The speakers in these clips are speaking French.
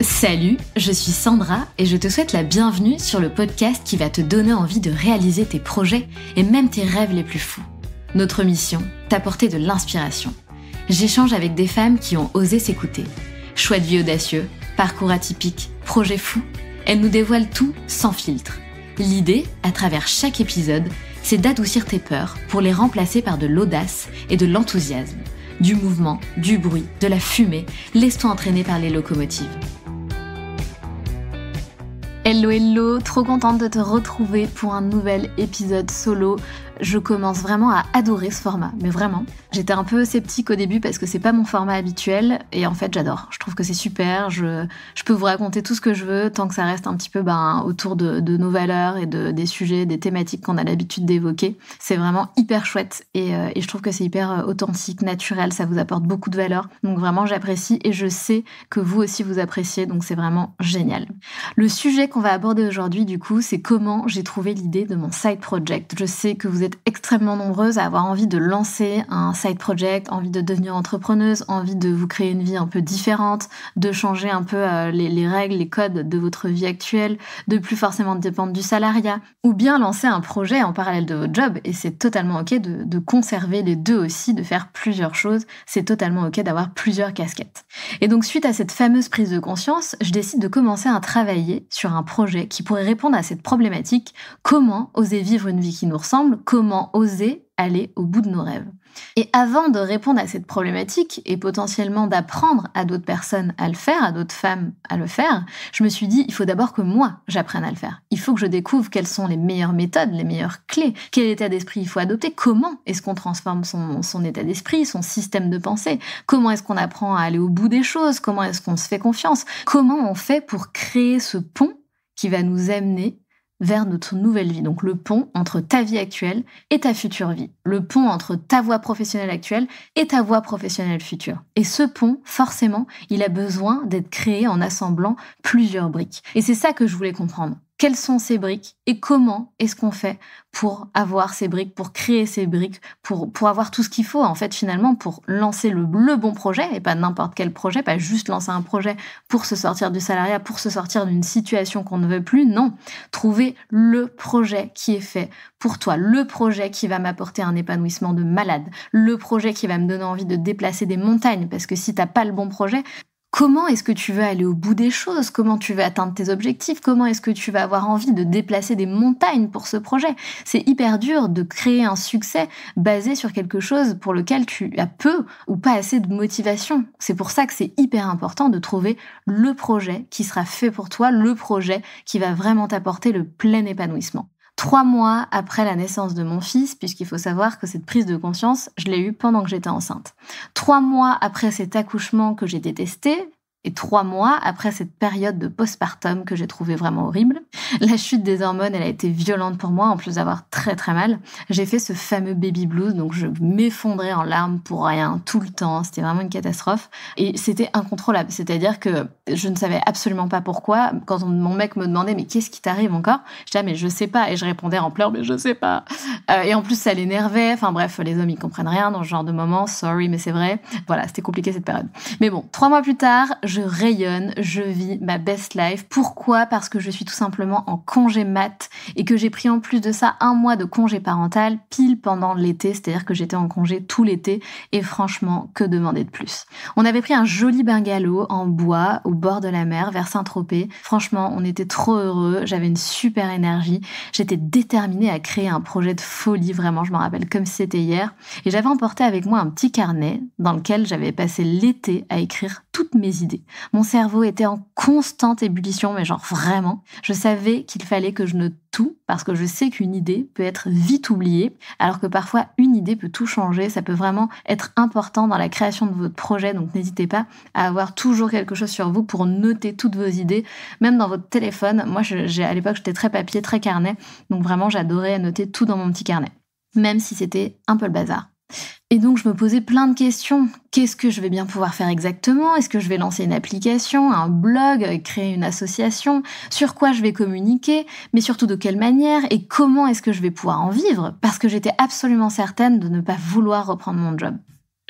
Salut, je suis Sandra et je te souhaite la bienvenue sur le podcast qui va te donner envie de réaliser tes projets et même tes rêves les plus fous. Notre mission, t'apporter de l'inspiration. J'échange avec des femmes qui ont osé s'écouter. Choix de vie audacieux, parcours atypique, projets fous. elles nous dévoilent tout sans filtre. L'idée, à travers chaque épisode, c'est d'adoucir tes peurs pour les remplacer par de l'audace et de l'enthousiasme, du mouvement, du bruit, de la fumée, laisse-toi entraîner par les locomotives. Hello hello, trop contente de te retrouver pour un nouvel épisode solo je commence vraiment à adorer ce format, mais vraiment. J'étais un peu sceptique au début parce que c'est pas mon format habituel, et en fait j'adore. Je trouve que c'est super, je, je, peux vous raconter tout ce que je veux tant que ça reste un petit peu ben, autour de, nos valeurs et de, des sujets, des thématiques qu'on a l'habitude d'évoquer. C'est vraiment hyper chouette, et, euh, et je trouve que c'est hyper euh, authentique, naturel, ça vous apporte beaucoup de valeur. Donc vraiment j'apprécie, et je sais que vous aussi vous appréciez, donc c'est vraiment génial. Le sujet qu'on va aborder aujourd'hui du coup, c'est comment j'ai trouvé l'idée de mon side project. Je sais que vous êtes extrêmement nombreuses à avoir envie de lancer un side project, envie de devenir entrepreneuse, envie de vous créer une vie un peu différente, de changer un peu euh, les, règles, les codes de votre vie actuelle, de plus forcément dépendre du salariat, ou bien lancer un projet en parallèle de votre job. Et c'est totalement OK de, de conserver les deux aussi, de faire plusieurs choses. C'est totalement OK d'avoir plusieurs casquettes. Et donc suite à cette fameuse prise de conscience, je décide de commencer à travailler sur un projet qui pourrait répondre à cette problématique. Comment oser vivre une vie qui nous ressemble comment oser aller au bout de nos rêves. Et avant de répondre à cette problématique et potentiellement d'apprendre à d'autres personnes à le faire, à d'autres femmes à le faire, je me suis dit, il faut d'abord que moi, j'apprenne à le faire. Il faut que je découvre quelles sont les meilleures méthodes, les meilleures clés, quel état d'esprit il faut adopter, comment est-ce qu'on transforme son, état d'esprit, son système de pensée, comment est-ce qu'on apprend à aller au bout des choses, comment est-ce qu'on se fait confiance, comment on fait pour créer ce pont qui va nous amener vers notre nouvelle vie. Donc le pont entre ta vie actuelle et ta future vie. Le pont entre ta voie professionnelle actuelle et ta voie professionnelle future. Et ce pont, forcément, il a besoin d'être créé en assemblant plusieurs briques. Et c'est ça que je voulais comprendre quelles sont ces briques et comment est-ce qu'on fait pour avoir ces briques, pour créer ces briques, pour, pour avoir tout ce qu'il faut, en fait, finalement, pour lancer le, bon projet et pas n'importe quel projet, pas juste lancer un projet pour se sortir du salariat, pour se sortir d'une situation qu'on ne veut plus. Non, trouver le projet qui est fait pour toi, le projet qui va m'apporter un épanouissement de malade, le projet qui va me donner envie de déplacer des montagnes, parce que si t'as pas le bon projet, comment est-ce que tu veux aller au bout des choses, comment tu veux atteindre tes objectifs, comment est-ce que tu vas avoir envie de déplacer des montagnes pour ce projet. C'est hyper dur de créer un succès basé sur quelque chose pour lequel tu as peu ou pas assez de motivation. C'est pour ça que c'est hyper important de trouver le projet qui sera fait pour toi, le projet qui va vraiment t'apporter le plein épanouissement trois mois après la naissance de mon fils, puisqu'il faut savoir que cette prise de conscience, je l'ai eue pendant que j'étais enceinte. Trois mois après cet accouchement que j'ai détesté, et trois mois après cette période de postpartum que j'ai trouvé vraiment horrible, La chute des hormones, elle a été violente pour moi, en plus d'avoir très très mal. J'ai fait ce fameux baby blues, donc je m'effondrais en larmes pour rien, tout le temps. C'était vraiment une catastrophe. Et c'était incontrôlable. C'est-à-dire que je ne savais absolument pas pourquoi. Quand mon mec me demandait, mais qu'est-ce qui t'arrive encore Je disais, mais je sais pas. Et je répondais en pleurs, mais je sais pas. Euh, et en plus, ça l'énervait. Enfin bref, les hommes, ils comprennent rien dans ce genre de moment. Sorry, mais c'est vrai. Voilà, c'était compliqué cette période. Mais bon, trois mois plus tard, je rayonne, je vis ma best life. Pourquoi Parce que je suis tout simplement en congé mat et que j'ai pris en plus de ça un mois de congé parental pile pendant l'été, c'est-à-dire que j'étais en congé tout l'été et franchement, que demander de plus On avait pris un joli bungalow en bois au bord de la mer vers Saint-Tropez. Franchement, on était trop heureux, j'avais une super énergie, j'étais déterminée à créer un projet de folie, vraiment, je m'en rappelle comme si c'était hier. Et j'avais emporté avec moi un petit carnet dans lequel j'avais passé l'été à écrire toutes mes idées. Mon cerveau était en constante ébullition, mais genre vraiment. Je savais qu'il fallait que je note tout parce que je sais qu'une idée peut être vite oubliée, alors que parfois une idée peut tout changer. Ça peut vraiment être important dans la création de votre projet, donc n'hésitez pas à avoir toujours quelque chose sur vous pour noter toutes vos idées, même dans votre téléphone. Moi, j'ai à l'époque, j'étais très papier, très carnet, donc vraiment j'adorais noter tout dans mon petit carnet, même si c'était un peu le bazar. Et donc, je me posais plein de questions. Qu'est-ce que je vais bien pouvoir faire exactement Est-ce que je vais lancer une application, un blog, euh, créer une association Sur quoi je vais communiquer Mais surtout de quelle manière Et comment est-ce que je vais pouvoir en vivre Parce que j'étais absolument certaine de ne pas vouloir reprendre mon job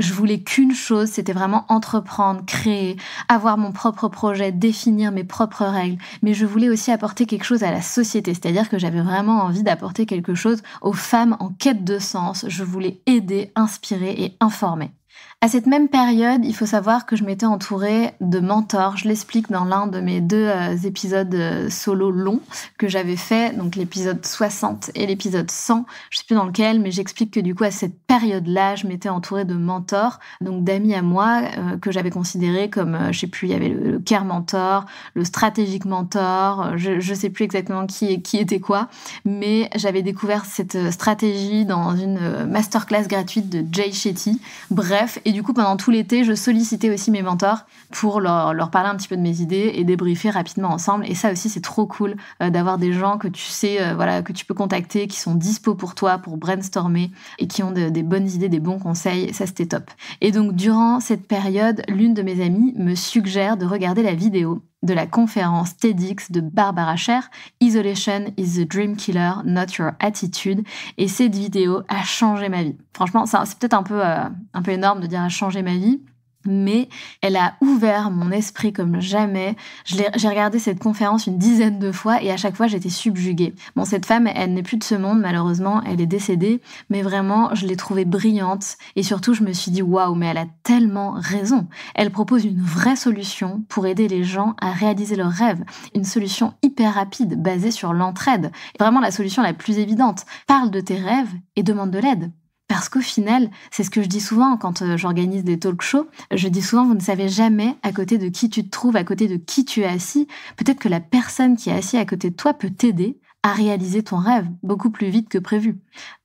je voulais qu'une chose, c'était vraiment entreprendre, créer, avoir mon propre projet, définir mes propres règles. Mais je voulais aussi apporter quelque chose à la société, c'est-à-dire que j'avais vraiment envie d'apporter quelque chose aux femmes en quête de sens. Je voulais aider, inspirer et informer. À cette même période, il faut savoir que je m'étais entourée de mentors. Je l'explique dans l'un de mes deux euh, épisodes euh, solo longs que j'avais fait, donc l'épisode 60 et l'épisode 100. Je sais plus dans lequel, mais j'explique que du coup, à cette période-là, je m'étais entourée de mentors, donc d'amis à moi euh, que j'avais considérés comme, je sais plus, il y avait le, care mentor, le stratégique mentor, je, ne sais plus exactement qui, qui était quoi, mais j'avais découvert cette stratégie dans une masterclass gratuite de Jay Shetty. Bref, du coup, pendant tout l'été, je sollicitais aussi mes mentors pour leur, parler un petit peu de mes idées et débriefer rapidement ensemble. Et ça aussi, c'est trop cool euh, d'avoir des gens que tu sais, euh, voilà, que tu peux contacter, qui sont dispo pour toi, pour brainstormer et qui ont des bonnes idées, des bons conseils. Ça, c'était top. Et donc, durant cette période, l'une de mes amies me suggère de regarder la vidéo de la conférence TEDx de Barbara Sher, Isolation is the Dream Killer, Not Your Attitude. Et cette vidéo a changé ma vie. Franchement, c'est peut-être un peu, euh, un peu énorme de dire a changé ma vie, mais elle a ouvert mon esprit comme jamais. J'ai regardé cette conférence une dizaine de fois et à chaque fois j'étais subjuguée. Bon, cette femme, elle n'est plus de ce monde, malheureusement, elle est décédée, mais vraiment, je l'ai trouvée brillante et surtout, je me suis dit, waouh, mais elle a tellement raison. Elle propose une vraie solution pour aider les gens à réaliser leurs rêves. Une solution hyper rapide, basée sur l'entraide. Vraiment la solution la plus évidente. Parle de tes rêves et demande de l'aide. Parce qu'au final, c'est ce que je dis souvent quand euh, j'organise des talk shows, je dis souvent, vous ne savez jamais à côté de qui tu te trouves, à côté de qui tu es assis. Peut-être que la personne qui est assise à côté de toi peut t'aider à réaliser ton rêve beaucoup plus vite que prévu.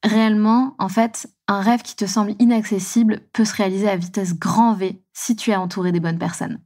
Réellement, en fait, un rêve qui te semble inaccessible peut se réaliser à vitesse grand V si tu es entouré des bonnes personnes.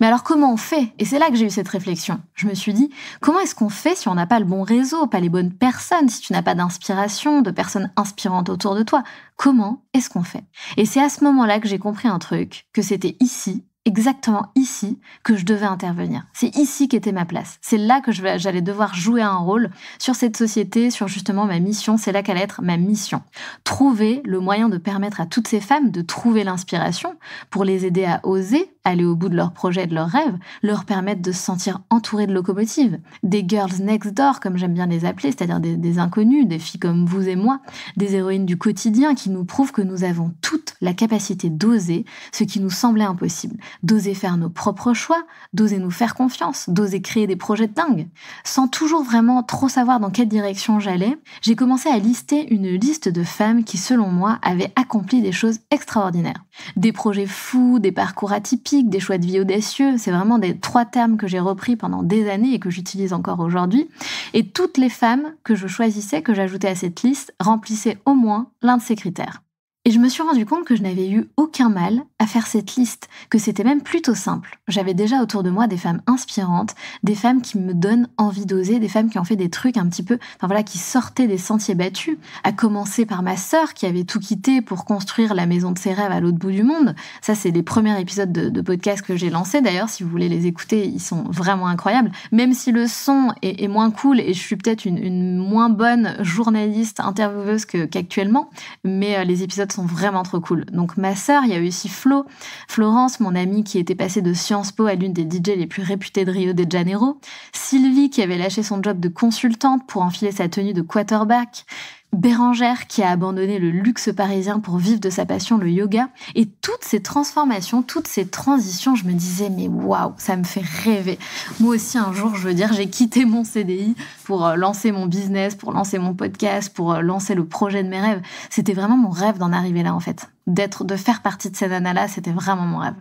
Mais alors comment on fait Et c'est là que j'ai eu cette réflexion. Je me suis dit, comment est-ce qu'on fait si on n'a pas le bon réseau, pas les bonnes personnes, si tu n'as pas d'inspiration, de personnes inspirantes autour de toi Comment est-ce qu'on fait Et c'est à ce moment-là que j'ai compris un truc, que c'était ici, exactement ici, que je devais intervenir. C'est ici qu'était ma place. C'est là que j'allais devoir jouer un rôle sur cette société, sur justement ma mission. C'est là qu'allait être ma mission. Trouver le moyen de permettre à toutes ces femmes de trouver l'inspiration pour les aider à oser, aller au bout de leurs projets et de leurs rêves, leur permettre de se sentir entourés de locomotives, des girls next door, comme j'aime bien les appeler, c'est-à-dire des, des inconnues, des filles comme vous et moi, des héroïnes du quotidien qui nous prouvent que nous avons toute la capacité d'oser ce qui nous semblait impossible, d'oser faire nos propres choix, d'oser nous faire confiance, d'oser créer des projets de dingue. Sans toujours vraiment trop savoir dans quelle direction j'allais, j'ai commencé à lister une liste de femmes qui, selon moi, avaient accompli des choses extraordinaires. Des projets fous, des parcours atypiques, des choix de vie audacieux. C'est vraiment des trois termes que j'ai repris pendant des années et que j'utilise encore aujourd'hui. Et toutes les femmes que je choisissais, que j'ajoutais à cette liste, remplissaient au moins l'un de ces critères. Et je me suis rendu compte que je n'avais eu aucun mal à faire cette liste, que c'était même plutôt simple. J'avais déjà autour de moi des femmes inspirantes, des femmes qui me donnent envie d'oser, des femmes qui ont fait des trucs un petit peu, enfin voilà, qui sortaient des sentiers battus, à commencer par ma sœur qui avait tout quitté pour construire la maison de ses rêves à l'autre bout du monde. Ça, c'est les premiers épisodes de, podcast que j'ai lancés d'ailleurs, si vous voulez les écouter, ils sont vraiment incroyables. Même si le son est, moins cool et je suis peut-être une, moins bonne journaliste intervieweuse qu'actuellement, mais euh, les épisodes sont vraiment trop cool. Donc ma sœur, il y a eu aussi Flo, Florence, mon amie qui était passée de Sciences Po à l'une des DJ les plus réputées de Rio de Janeiro, Sylvie qui avait lâché son job de consultante pour enfiler sa tenue de quarterback, Bérangère qui a abandonné le luxe parisien pour vivre de sa passion le yoga et toutes ces transformations, toutes ces transitions, je me disais mais waouh, ça me fait rêver. Moi aussi un jour, je veux dire, j'ai quitté mon CDI pour euh, lancer mon business, pour lancer mon podcast, pour euh, lancer le projet de mes rêves. C'était vraiment mon rêve d'en arriver là en fait d'être, de faire partie de ces nanas-là, c'était vraiment mon rêve.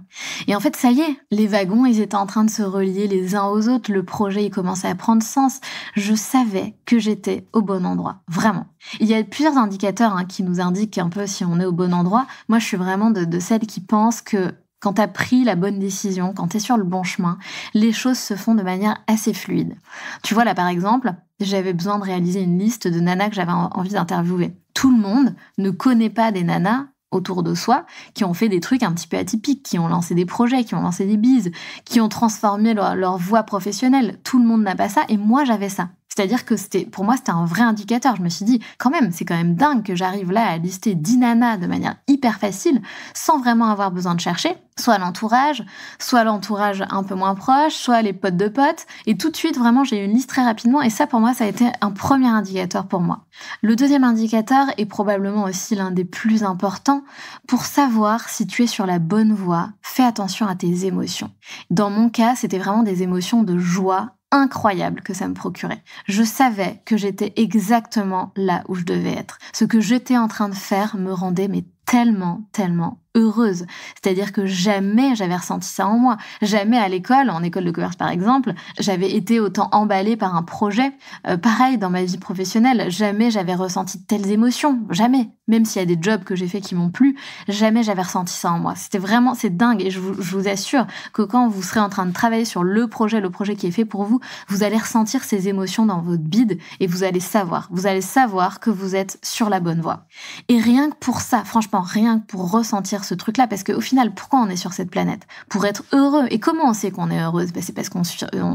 Et en fait, ça y est, les wagons, ils étaient en train de se relier les uns aux autres, le projet, il commençait à prendre sens. Je savais que j'étais au bon endroit, vraiment. Il y a plusieurs indicateurs hein, qui nous indiquent un peu si on est au bon endroit. Moi, je suis vraiment de, de celles qui pensent que quand t'as pris la bonne décision, quand t'es sur le bon chemin, les choses se font de manière assez fluide. Tu vois, là, par exemple, j'avais besoin de réaliser une liste de nanas que j'avais envie d'interviewer. Tout le monde ne connaît pas des nanas autour de soi qui ont fait des trucs un petit peu atypiques, qui ont lancé des projets, qui ont lancé des bises, qui ont transformé leur, leur voie professionnelle. Tout le monde n'a pas ça et moi j'avais ça. C'est-à-dire que c'était, pour moi, c'était un vrai indicateur. Je me suis dit, quand même, c'est quand même dingue que j'arrive là à lister 10 nanas de manière hyper facile, sans vraiment avoir besoin de chercher, soit l'entourage, soit l'entourage un peu moins proche, soit les potes de potes. Et tout de suite, vraiment, j'ai eu une liste très rapidement. Et ça, pour moi, ça a été un premier indicateur pour moi. Le deuxième indicateur est probablement aussi l'un des plus importants pour savoir si tu es sur la bonne voie. Fais attention à tes émotions. Dans mon cas, c'était vraiment des émotions de joie incroyable que ça me procurait. Je savais que j'étais exactement là où je devais être. Ce que j'étais en train de faire me rendait mais tellement, tellement heureuse. C'est-à-dire que jamais j'avais ressenti ça en moi. Jamais à l'école, en école de commerce par exemple, j'avais été autant emballée par un projet. Euh, pareil dans ma vie professionnelle, jamais j'avais ressenti telles émotions. Jamais. Même s'il y a des jobs que j'ai faits qui m'ont plu, jamais j'avais ressenti ça en moi. C'était vraiment, c'est dingue. Et je vous, assure que quand vous serez en train de travailler sur le projet, le projet qui est fait pour vous, vous allez ressentir ces émotions dans votre bide et vous allez savoir. Vous allez savoir que vous êtes sur la bonne voie. Et rien que pour ça, franchement, rien que pour ressentir ce truc-là Parce qu'au final, pourquoi on est sur cette planète Pour être heureux. Et comment on sait qu'on est heureuse ben, C'est parce qu'on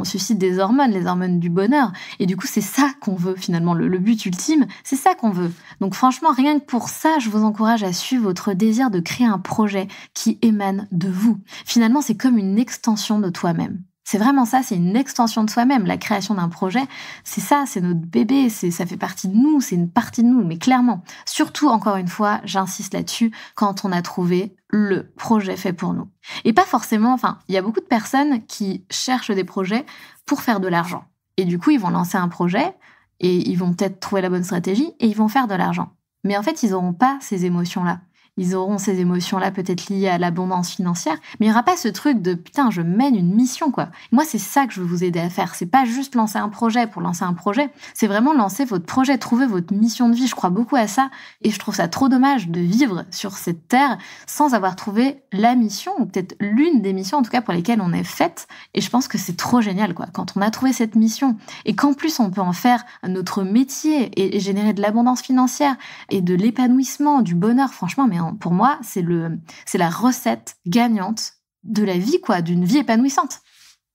suscite des hormones, les hormones du bonheur. Et du coup, c'est ça qu'on veut finalement. le but ultime, c'est ça qu'on veut. Donc franchement, rien que pour ça, je vous encourage à suivre votre désir de créer un projet qui émane de vous. Finalement, c'est comme une extension de toi-même. C'est vraiment ça, c'est une extension de soi-même, la création d'un projet. C'est ça, c'est notre bébé, c'est ça fait partie de nous, c'est une partie de nous, mais clairement. Surtout, encore une fois, j'insiste là-dessus, quand on a trouvé le projet fait pour nous. Et pas forcément, enfin, il y a beaucoup de personnes qui cherchent des projets pour faire de l'argent. Et du coup, ils vont lancer un projet et ils vont peut-être trouver la bonne stratégie et ils vont faire de l'argent. Mais en fait, ils n'auront pas ces émotions-là ils auront ces émotions-là peut-être liées à l'abondance financière, mais il n'y aura pas ce truc de putain, je mène une mission, quoi. Moi, c'est ça que je veux vous aider à faire. C'est pas juste lancer un projet pour lancer un projet, c'est vraiment lancer votre projet, trouver votre mission de vie. Je crois beaucoup à ça et je trouve ça trop dommage de vivre sur cette terre sans avoir trouvé la mission, ou peut-être l'une des missions, en tout cas pour lesquelles on est faite. Et je pense que c'est trop génial, quoi. Quand on a trouvé cette mission et qu'en plus on peut en faire notre métier et générer de l'abondance financière et de l'épanouissement, du bonheur, franchement, mais pour moi, c'est le, c'est la recette gagnante de la vie, quoi, d'une vie épanouissante.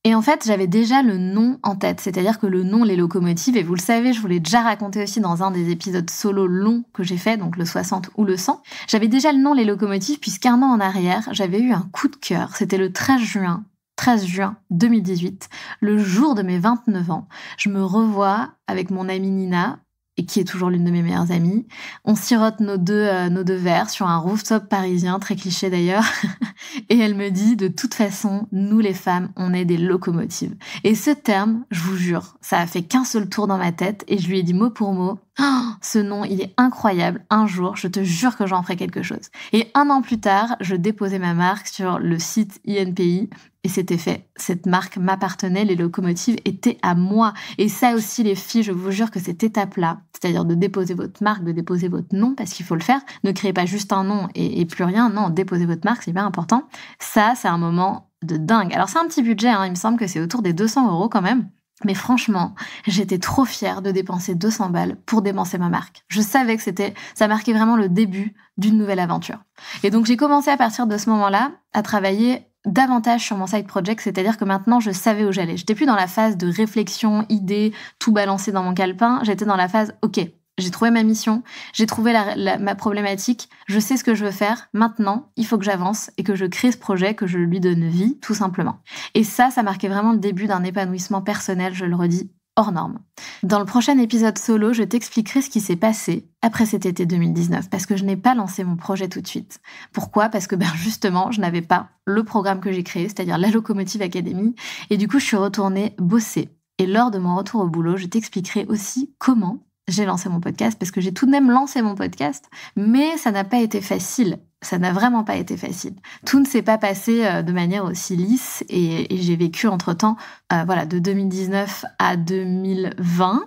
Et en fait, j'avais déjà le nom en tête, c'est-à-dire que le nom Les Locomotives, et vous le savez, je vous l'ai déjà raconté aussi dans un des épisodes solo longs que j'ai fait, donc le 60 ou le 100, j'avais déjà le nom Les Locomotives puisqu'un an en arrière, j'avais eu un coup de cœur, c'était le 13 juin 13 juin 2018, le jour de mes 29 ans, je me revois avec mon amie Nina et qui est toujours l'une de mes meilleures amies. On sirote nos deux, euh, nos deux verres sur un rooftop parisien, très cliché d'ailleurs. et elle me dit, de toute façon, nous les femmes, on est des locomotives. Et ce terme, je vous jure, ça a fait qu'un seul tour dans ma tête et je lui ai dit mot pour mot, ce nom, il est incroyable. Un jour, je te jure que j'en ferai quelque chose. Et un an plus tard, je déposais ma marque sur le site INPI et c'était fait. Cette marque m'appartenait, les locomotives étaient à moi. Et ça aussi, les filles, je vous jure que cette étape-là, c'est-à-dire de déposer votre marque, de déposer votre nom, parce qu'il faut le faire, ne créez pas juste un nom et, plus rien, non, déposez votre marque, c'est bien important. Ça, c'est un moment de dingue. Alors c'est un petit budget, hein. il me semble que c'est autour des 200 euros quand même. Mais franchement, j'étais trop fière de dépenser 200 balles pour dépenser ma marque. Je savais que c'était, ça marquait vraiment le début d'une nouvelle aventure. Et donc j'ai commencé à partir de ce moment-là à travailler davantage sur mon side project, c'est-à-dire que maintenant je savais où j'allais. J'étais plus dans la phase de réflexion, idée, tout balancé dans mon calepin. J'étais dans la phase, ok, j'ai trouvé ma mission, j'ai trouvé ma problématique, je sais ce que je veux faire. Maintenant, il faut que j'avance et que je crée ce projet, que je lui donne vie, tout simplement. Et ça, ça marquait vraiment le début d'un épanouissement personnel, je le redis hors norme. Dans le prochain épisode solo, je t'expliquerai ce qui s'est passé après cet été 2019, parce que je n'ai pas lancé mon projet tout de suite. Pourquoi Parce que ben justement, je n'avais pas le programme que j'ai créé, c'est-à-dire la Locomotive Academy, et du coup, je suis retournée bosser. Et lors de mon retour au boulot, je t'expliquerai aussi comment j'ai lancé mon podcast, parce que j'ai tout de même lancé mon podcast, mais ça n'a pas été facile ça n'a vraiment pas été facile. Tout ne s'est pas passé euh, de manière aussi lisse et, j'ai vécu entre-temps, euh, voilà, de 2019 à 2020.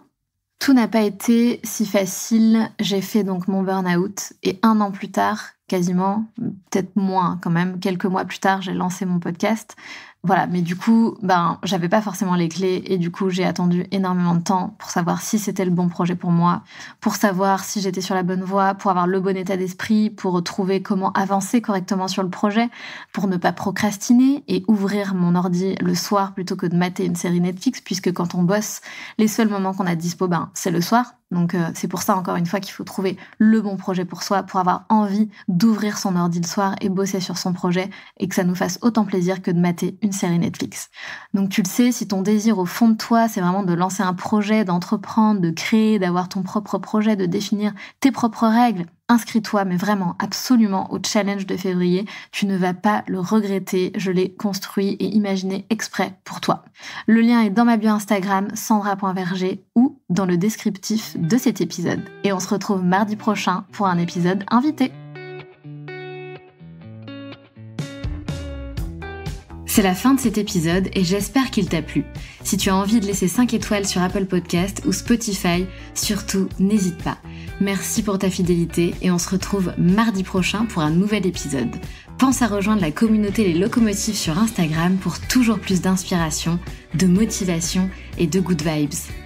Tout n'a pas été si facile. J'ai fait donc mon burn-out et un an plus tard, quasiment, peut-être moins quand même, quelques mois plus tard, j'ai lancé mon podcast. Voilà, mais du coup, ben, j'avais pas forcément les clés et du coup, j'ai attendu énormément de temps pour savoir si c'était le bon projet pour moi, pour savoir si j'étais sur la bonne voie, pour avoir le bon état d'esprit, pour trouver comment avancer correctement sur le projet, pour ne pas procrastiner et ouvrir mon ordi le soir plutôt que de mater une série Netflix, puisque quand on bosse, les seuls moments qu'on a dispo, ben, c'est le soir. Donc euh, c'est pour ça encore une fois qu'il faut trouver le bon projet pour soi, pour avoir envie d'ouvrir son ordi le soir et bosser sur son projet et que ça nous fasse autant plaisir que de mater une série Netflix. Donc tu le sais, si ton désir au fond de toi, c'est vraiment de lancer un projet, d'entreprendre, de créer, d'avoir ton propre projet, de définir tes propres règles, Inscris-toi, mais vraiment, absolument, au challenge de février. Tu ne vas pas le regretter. Je l'ai construit et imaginé exprès pour toi. Le lien est dans ma bio Instagram, sandra.verger, ou dans le descriptif de cet épisode. Et on se retrouve mardi prochain pour un épisode invité. C'est la fin de cet épisode et j'espère qu'il t'a plu. Si tu as envie de laisser 5 étoiles sur Apple Podcast ou Spotify, surtout n'hésite pas. Merci pour ta fidélité et on se retrouve mardi prochain pour un nouvel épisode. Pense à rejoindre la communauté Les Locomotives sur Instagram pour toujours plus d'inspiration, de motivation et de good vibes.